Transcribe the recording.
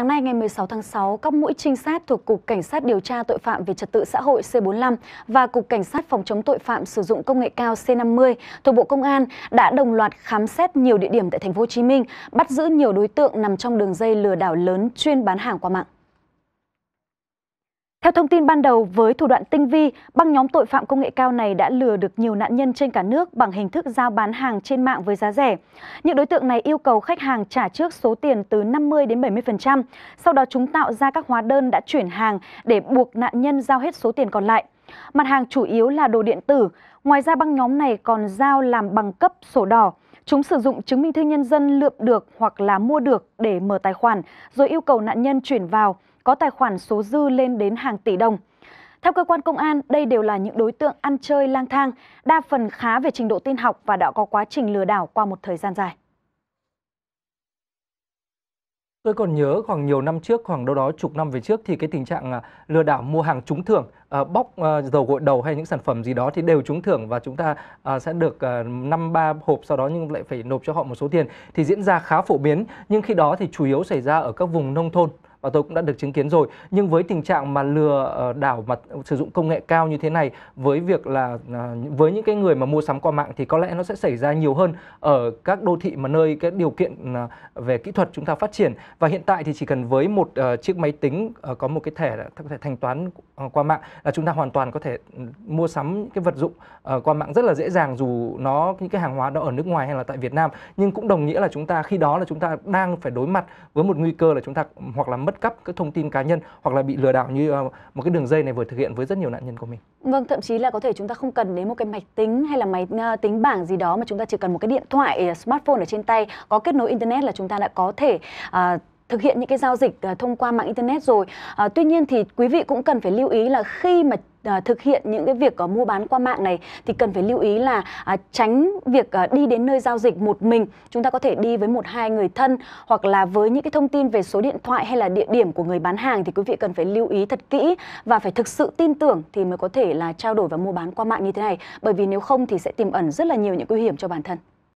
Sáng nay ngày 16 tháng 6, các mũi trinh sát thuộc Cục Cảnh sát điều tra tội phạm về trật tự xã hội C45 và Cục Cảnh sát phòng chống tội phạm sử dụng công nghệ cao C50 thuộc Bộ Công an đã đồng loạt khám xét nhiều địa điểm tại thành phố Hồ Chí Minh, bắt giữ nhiều đối tượng nằm trong đường dây lừa đảo lớn chuyên bán hàng qua mạng. Theo thông tin ban đầu, với thủ đoạn tinh vi, băng nhóm tội phạm công nghệ cao này đã lừa được nhiều nạn nhân trên cả nước bằng hình thức giao bán hàng trên mạng với giá rẻ. Những đối tượng này yêu cầu khách hàng trả trước số tiền từ 50 đến 70%, sau đó chúng tạo ra các hóa đơn đã chuyển hàng để buộc nạn nhân giao hết số tiền còn lại. Mặt hàng chủ yếu là đồ điện tử, ngoài ra băng nhóm này còn giao làm bằng cấp sổ đỏ, Chúng sử dụng chứng minh thư nhân dân lượm được hoặc là mua được để mở tài khoản, rồi yêu cầu nạn nhân chuyển vào, có tài khoản số dư lên đến hàng tỷ đồng. Theo cơ quan công an, đây đều là những đối tượng ăn chơi lang thang, đa phần khá về trình độ tin học và đã có quá trình lừa đảo qua một thời gian dài. Tôi còn nhớ khoảng nhiều năm trước, khoảng đâu đó chục năm về trước thì cái tình trạng à, lừa đảo mua hàng trúng thưởng, à, bóc à, dầu gội đầu hay những sản phẩm gì đó thì đều trúng thưởng và chúng ta sẽ được à, 5 3 hộp sau đó nhưng lại phải nộp cho họ một số tiền thì diễn ra khá phổ biến, nhưng khi đó thì chủ yếu xảy ra ở các vùng nông thôn và tôi cũng đã được chứng kiến rồi nhưng với tình trạng mà lừa ờ, đảo mà sử dụng công nghệ cao như thế này với việc là à, với những cái người mà mua sắm qua mạng thì có lẽ nó sẽ xảy ra nhiều hơn ở các đô thị mà nơi cái điều kiện à, về kỹ thuật chúng ta phát triển và hiện tại thì chỉ cần với một ờ, chiếc máy tính ờ, có một cái thẻ có thể thanh toán qua mạng là chúng ta hoàn toàn có thể ừ, mua sắm cái vật dụng qua mạng rất là dễ dàng dù nó những cái hàng hóa đó ở nước ngoài hay là tại Việt Nam nhưng cũng đồng nghĩa là chúng ta khi đó là chúng ta đang phải đối mặt với một nguy cơ là chúng ta hoặc là mất mất cắp các thông tin cá nhân hoặc là bị lừa đảo như ờ, một cái đường dây này vừa thực hiện với rất nhiều nạn nhân của mình. Vâng, thậm chí là có thể chúng ta không cần đến một cái máy tính hay là máy ờ, tính bảng gì đó mà chúng ta chỉ cần một cái điện thoại ờ, smartphone ở trên tay có kết nối internet là chúng ta đã có thể uh, thực hiện những cái giao dịch à, thông qua mạng internet rồi. À, tuy nhiên thì quý vị cũng cần phải lưu ý là khi mà À, thực hiện những cái việc uh, mua bán qua mạng này thì cần phải lưu ý là à, tránh việc à, đi đến nơi giao dịch một mình chúng ta có thể đi với một hai người thân hoặc là với những cái thông tin về số điện thoại hay là địa điểm của người bán hàng thì quý vị cần phải lưu ý thật kỹ và phải thực sự tin tưởng thì mới có thể là trao đổi và mua bán qua mạng như thế này bởi vì nếu không thì sẽ tiềm ẩn rất là nhiều những nguy hiểm cho bản thân